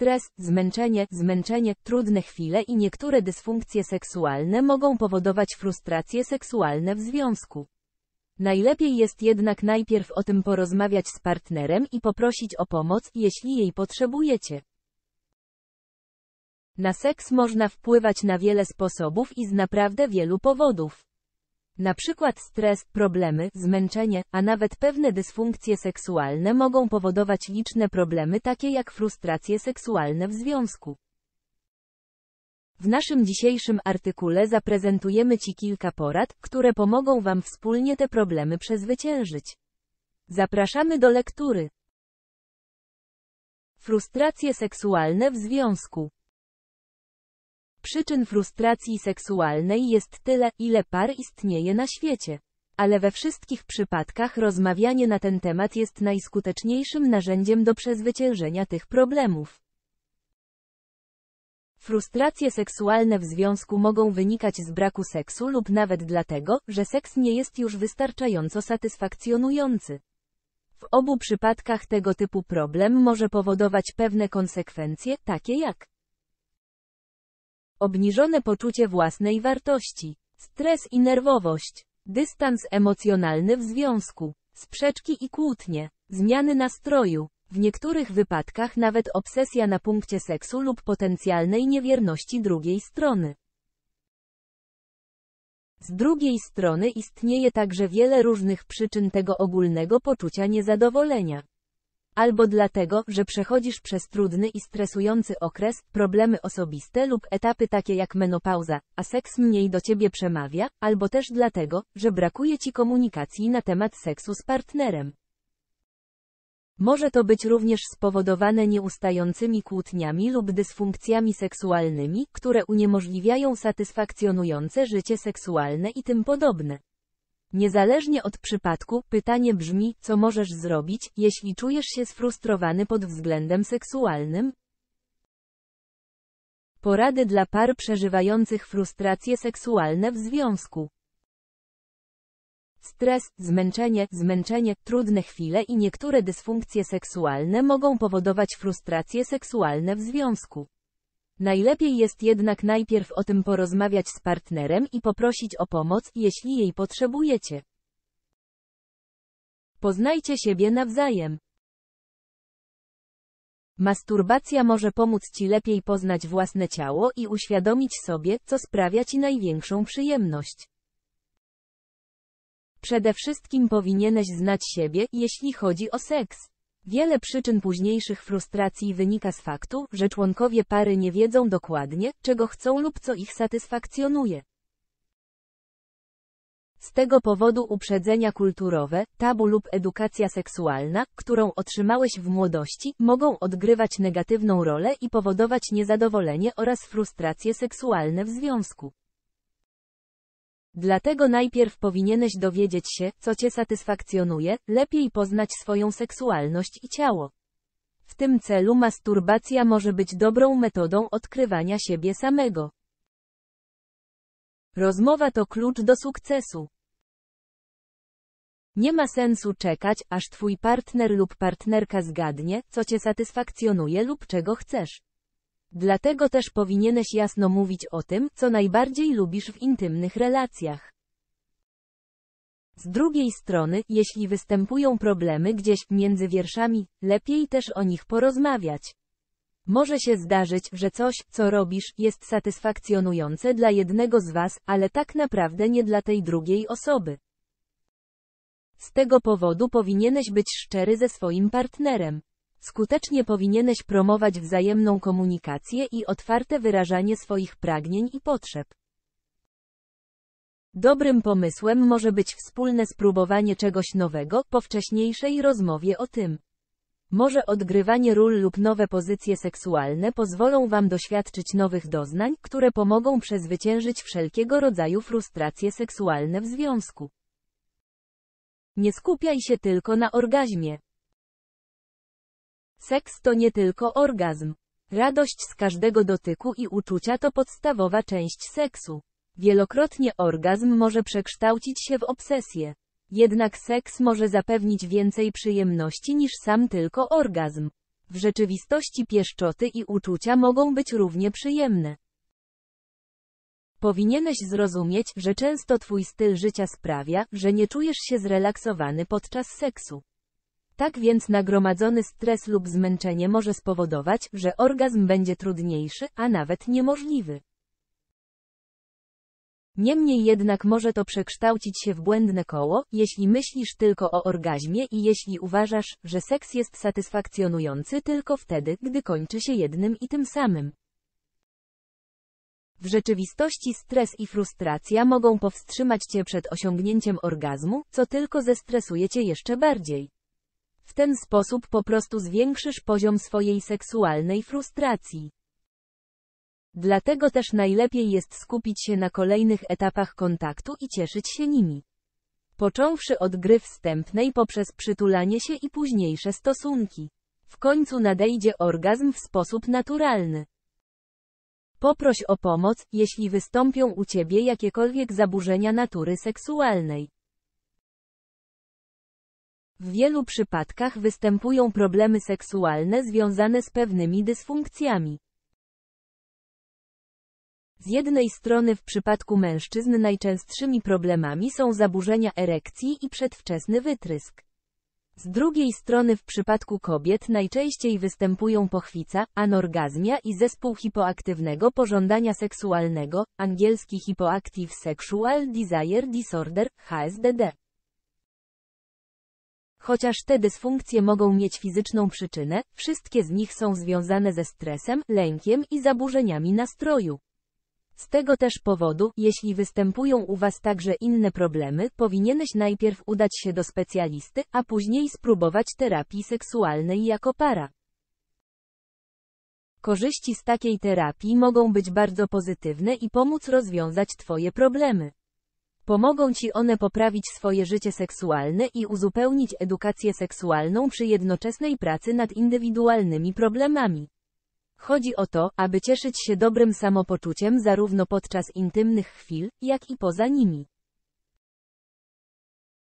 stres, zmęczenie, zmęczenie, trudne chwile i niektóre dysfunkcje seksualne mogą powodować frustracje seksualne w związku. Najlepiej jest jednak najpierw o tym porozmawiać z partnerem i poprosić o pomoc, jeśli jej potrzebujecie. Na seks można wpływać na wiele sposobów i z naprawdę wielu powodów. Na przykład stres, problemy, zmęczenie, a nawet pewne dysfunkcje seksualne mogą powodować liczne problemy takie jak frustracje seksualne w związku. W naszym dzisiejszym artykule zaprezentujemy Ci kilka porad, które pomogą Wam wspólnie te problemy przezwyciężyć. Zapraszamy do lektury. Frustracje seksualne w związku Przyczyn frustracji seksualnej jest tyle, ile par istnieje na świecie. Ale we wszystkich przypadkach rozmawianie na ten temat jest najskuteczniejszym narzędziem do przezwyciężenia tych problemów. Frustracje seksualne w związku mogą wynikać z braku seksu lub nawet dlatego, że seks nie jest już wystarczająco satysfakcjonujący. W obu przypadkach tego typu problem może powodować pewne konsekwencje, takie jak obniżone poczucie własnej wartości, stres i nerwowość, dystans emocjonalny w związku, sprzeczki i kłótnie, zmiany nastroju, w niektórych wypadkach nawet obsesja na punkcie seksu lub potencjalnej niewierności drugiej strony. Z drugiej strony istnieje także wiele różnych przyczyn tego ogólnego poczucia niezadowolenia albo dlatego, że przechodzisz przez trudny i stresujący okres, problemy osobiste lub etapy takie jak menopauza, a seks mniej do ciebie przemawia, albo też dlatego, że brakuje ci komunikacji na temat seksu z partnerem. Może to być również spowodowane nieustającymi kłótniami lub dysfunkcjami seksualnymi, które uniemożliwiają satysfakcjonujące życie seksualne i tym podobne. Niezależnie od przypadku, pytanie brzmi, co możesz zrobić, jeśli czujesz się sfrustrowany pod względem seksualnym? Porady dla par przeżywających frustracje seksualne w związku. Stres, zmęczenie, zmęczenie, trudne chwile i niektóre dysfunkcje seksualne mogą powodować frustracje seksualne w związku. Najlepiej jest jednak najpierw o tym porozmawiać z partnerem i poprosić o pomoc, jeśli jej potrzebujecie. Poznajcie siebie nawzajem. Masturbacja może pomóc Ci lepiej poznać własne ciało i uświadomić sobie, co sprawia Ci największą przyjemność. Przede wszystkim powinieneś znać siebie, jeśli chodzi o seks. Wiele przyczyn późniejszych frustracji wynika z faktu, że członkowie pary nie wiedzą dokładnie, czego chcą lub co ich satysfakcjonuje. Z tego powodu uprzedzenia kulturowe, tabu lub edukacja seksualna, którą otrzymałeś w młodości, mogą odgrywać negatywną rolę i powodować niezadowolenie oraz frustracje seksualne w związku. Dlatego najpierw powinieneś dowiedzieć się, co cię satysfakcjonuje, lepiej poznać swoją seksualność i ciało. W tym celu masturbacja może być dobrą metodą odkrywania siebie samego. Rozmowa to klucz do sukcesu. Nie ma sensu czekać, aż twój partner lub partnerka zgadnie, co cię satysfakcjonuje lub czego chcesz. Dlatego też powinieneś jasno mówić o tym, co najbardziej lubisz w intymnych relacjach. Z drugiej strony, jeśli występują problemy gdzieś między wierszami, lepiej też o nich porozmawiać. Może się zdarzyć, że coś, co robisz, jest satysfakcjonujące dla jednego z Was, ale tak naprawdę nie dla tej drugiej osoby. Z tego powodu powinieneś być szczery ze swoim partnerem. Skutecznie powinieneś promować wzajemną komunikację i otwarte wyrażanie swoich pragnień i potrzeb. Dobrym pomysłem może być wspólne spróbowanie czegoś nowego po wcześniejszej rozmowie o tym. Może odgrywanie ról lub nowe pozycje seksualne pozwolą Wam doświadczyć nowych doznań, które pomogą przezwyciężyć wszelkiego rodzaju frustracje seksualne w związku. Nie skupiaj się tylko na orgazmie. Seks to nie tylko orgazm. Radość z każdego dotyku i uczucia to podstawowa część seksu. Wielokrotnie orgazm może przekształcić się w obsesję. Jednak seks może zapewnić więcej przyjemności niż sam tylko orgazm. W rzeczywistości pieszczoty i uczucia mogą być równie przyjemne. Powinieneś zrozumieć, że często twój styl życia sprawia, że nie czujesz się zrelaksowany podczas seksu. Tak więc nagromadzony stres lub zmęczenie może spowodować, że orgazm będzie trudniejszy, a nawet niemożliwy. Niemniej jednak może to przekształcić się w błędne koło, jeśli myślisz tylko o orgazmie i jeśli uważasz, że seks jest satysfakcjonujący tylko wtedy, gdy kończy się jednym i tym samym. W rzeczywistości stres i frustracja mogą powstrzymać cię przed osiągnięciem orgazmu, co tylko zestresuje cię jeszcze bardziej. W ten sposób po prostu zwiększysz poziom swojej seksualnej frustracji. Dlatego też najlepiej jest skupić się na kolejnych etapach kontaktu i cieszyć się nimi. Począwszy od gry wstępnej poprzez przytulanie się i późniejsze stosunki. W końcu nadejdzie orgazm w sposób naturalny. Poproś o pomoc, jeśli wystąpią u Ciebie jakiekolwiek zaburzenia natury seksualnej. W wielu przypadkach występują problemy seksualne związane z pewnymi dysfunkcjami. Z jednej strony w przypadku mężczyzn najczęstszymi problemami są zaburzenia erekcji i przedwczesny wytrysk. Z drugiej strony w przypadku kobiet najczęściej występują pochwica, anorgazmia i zespół hipoaktywnego pożądania seksualnego, angielski Hypoactive Sexual Desire Disorder, HSDD. Chociaż te dysfunkcje mogą mieć fizyczną przyczynę, wszystkie z nich są związane ze stresem, lękiem i zaburzeniami nastroju. Z tego też powodu, jeśli występują u Was także inne problemy, powinieneś najpierw udać się do specjalisty, a później spróbować terapii seksualnej jako para. Korzyści z takiej terapii mogą być bardzo pozytywne i pomóc rozwiązać Twoje problemy. Pomogą Ci one poprawić swoje życie seksualne i uzupełnić edukację seksualną przy jednoczesnej pracy nad indywidualnymi problemami. Chodzi o to, aby cieszyć się dobrym samopoczuciem zarówno podczas intymnych chwil, jak i poza nimi.